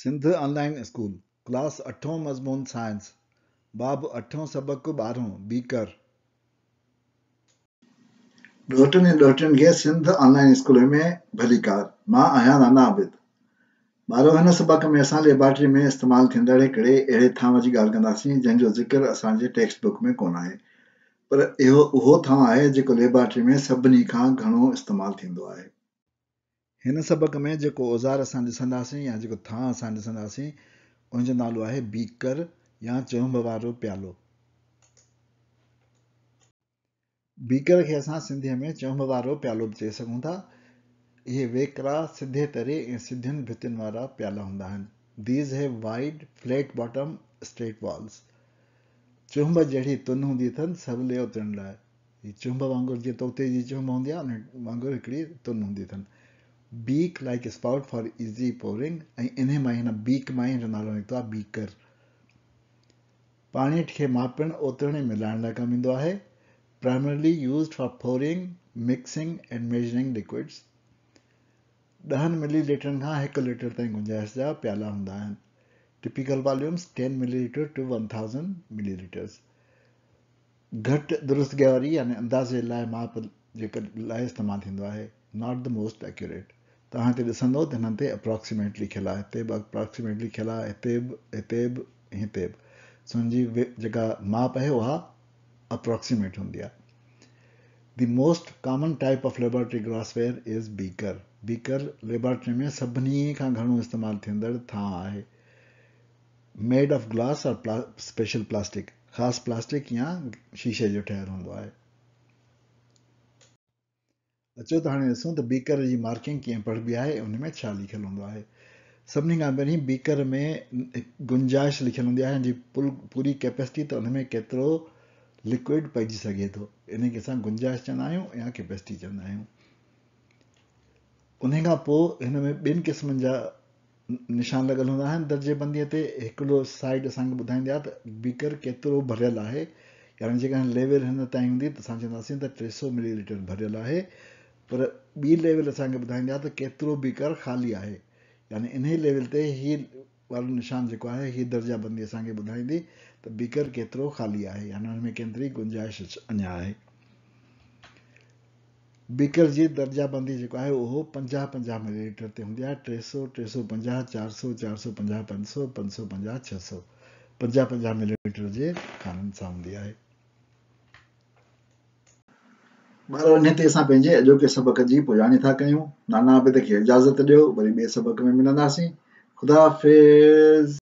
Sindh online school class अठो मज़मून science बाब अठो सबक ॿारहों बीकर कर ऐं ॾोहिटनि खे सिंध ऑनलाइन स्कूल में भली कार मां आहियां नाना आबिद ॿारहों हिन सबक़ में असां लेबॉट्री में इस्तेमालु थींदड़ हिकिड़े अहिड़े थांव जी ॻाल्हि कंदासीं जंहिंजो ज़िक्र असांजे टेक्स्ट बुक में कोन आहे पर इहो उहो थांव आहे जेको लेबॉट्री में सभिनी खां घणो इस्तेमालु थींदो आहे हिन सबक़ में जेको औज़ार असां ॾिसंदासीं या जेको थां असां ॾिसंदासीं उनजो नालो आहे बीकर या चुंभ वारो प्यालो बीकर खे असां सिंधीअ में चुंभ वारो प्यालो बि चई सघूं था इहे वेकरा सिधे तरे ऐं सिधियुनि भितियुनि वारा प्याला हूंदा आहिनि these have wide flat bottom straight walls चुंब जहिड़ी तुन हूंदी अथनि सवले उतण लाइ हीअ चुंभ वांगुरु जीअं तोते जी चुंब हूंदी आहे उन वांगुरु हिकिड़ी तुन हूंदी अथनि beak like spout for easy pouring ऐं इन मां हिन बीक मां ई हिन जो नालो निकितो आहे बीकर पाणीअ खे मापणु ओतिरनि ई मिलाइण लाइ कमु ईंदो आहे primarily use for pouring mixing and measuring liquids ॾहनि मिली मिलीलीटरनि खां हिकु लीटर ताईं गुंजाइश जा प्याला हूंदा आहिनि typical volumes ten millilitre to one thousand millilitres घटि दुरुस्तगारी यानी अंदाज़े लाइ माप जेकर लाइ इस्तेमालु थींदो आहे नॉट द मोस्ट एक्यूरेट तव्हांखे ॾिसंदो त हिननि ते अप्रोक्सीमेटली खियलु आहे हिते बि अप्रोक्सीमेटली खियलु आहे हिते बि हिते बि हिते बि सोन वे जेका माप आहे उहा अप्रोक्सीमेट हूंदी आहे the most common type of laboratory glassware is beaker beaker laboratory में सभिनी खां घणो इस्तेमालु थींदड़ थां आहे मेड ऑफ ग्लास और प्ला स्पेशल प्लास्टिक ख़ासि प्लास्टिक या शीशे जो ठहियलु हूंदो आहे अचो त हाणे ॾिसूं त बीकर जी मार्किंग कीअं पढ़बी आहे उन में छा लिखियलु हूंदो आहे सभिनी खां पहिरीं बीकर में गुंजाइश लिखियलु हूंदी आहे जी पुल पूरी कैपेसिटी त हुन में केतिरो लिक्विड पइजी सघे थो इन खे असां गुंजाइश चवंदा आहियूं या कैपेसिटी चवंदा आहियूं उन खां पोइ हिन में ॿिनि क़िस्मनि जा निशान लॻल हूंदा आहिनि दर्जेबंदीअ ते हिकिड़ो साइड असांखे ॿुधाईंदी आहे त बीकर केतिरो भरियलु आहे यानी जेकॾहिं लेवल हिन ताईं हूंदी त असां चवंदासीं त टे सौ मिलीलीटर भरियलु आहे पर ॿी लेवल असांखे ॿुधाईंदा त केतिरो बि कर ख़ाली आहे यानी इन ई लेवल ते ही वारो निशान जेको आहे हीअ दर्जाबंदी असांखे ॿुधाईंदी त तो बीकर केतिरो ख़ाली आहे यानी हुन में केतिरी गुंजाइश अञा आहे बीकर जी दर्जाबंदी जेको आहे उहो पंजाह पंजाह मिलीलीटर ते हूंदी आहे टे सौ टे सौ पंजाह चारि सौ चारि सौ पंजाह पंज सौ पंज सौ पंजाह छह सौ पंजाह पंजाह मिलीलीटर जे खाननि सां हूंदी आहे ॿार हिन ते असां पंहिंजे अॼोके सबक़ जी पुॼाणी था कयूं नाना नानाबेद खे इजाज़त ॾियो वरी ॿिए सबक़ में मिलंदासीं ख़ुदा